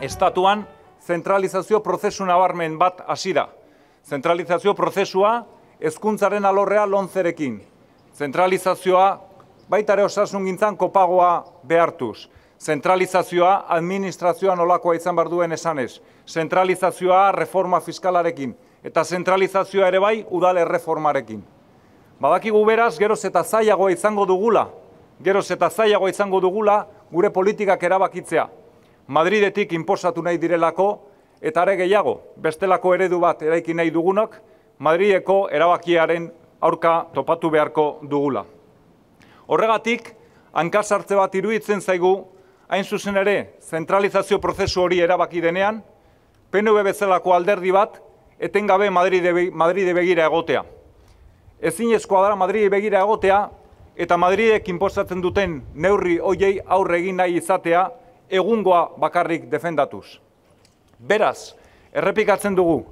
estatuan zentralizazio prozesu nabarmen bat hasira. Zentralizazio prozesua hezkuntzaren alorrea lonzerekin. Zentralizazioa baita ere osasun kopagoa behartuz. Zentralizazioa administrazioa nolakoa izan bar duen esanez. Zentralizazioa reforma fiskalarekin eta zentralizazioa ere bai udal erreformarekin. Badakigu beraz geroz eta zailagoa izango dugula, geroz eta zailagoa izango dugula gure politikak erabakitzea. Madridetik inposatu nahi direlako, eta are gehiago, bestelako eredu bat eraiki nahi dugunok, Madrileko erabakiaren aurka topatu beharko dugula. Horregatik, hankasartze bat iruditzen zaigu, hain zuzen ere, zentralizazio prozesu hori erabaki denean, PNV bezalako alderdi bat, etengabe Madride begira egotea. Ezinezkoa eskoa dara Madride begira egotea, eta Madridek inpostatzen duten neurri hoiei aurre egin nahi izatea, egungoa bakarrik defendatuz. Beraz, errepikatzen dugu,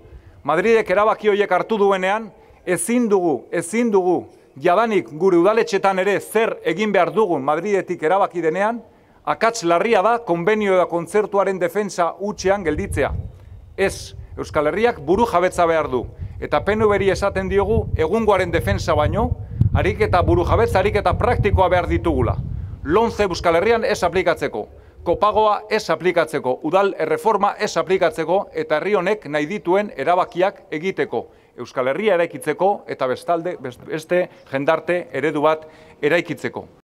Madridek erabaki horiek hartu duenean, ezin dugu, ezin dugu, jadanik gure udaletxetan ere zer egin behar dugu Madridetik erabaki denean, akats larria da konbenio da kontzertuaren defensa utxean gelditzea. Ez, Euskal Herriak buru jabetza behar du, eta penuberi esaten diogu egungoaren defensa baino, harik eta buru jabetza, harik eta praktikoa behar ditugula. Lonze Euskal Herrian ez aplikatzeko kopagoa ez aplikatzeko, udal erreforma ez aplikatzeko eta herri honek nahi dituen erabakiak egiteko. Euskal Herria eraikitzeko eta bestalde beste jendarte eredu bat eraikitzeko.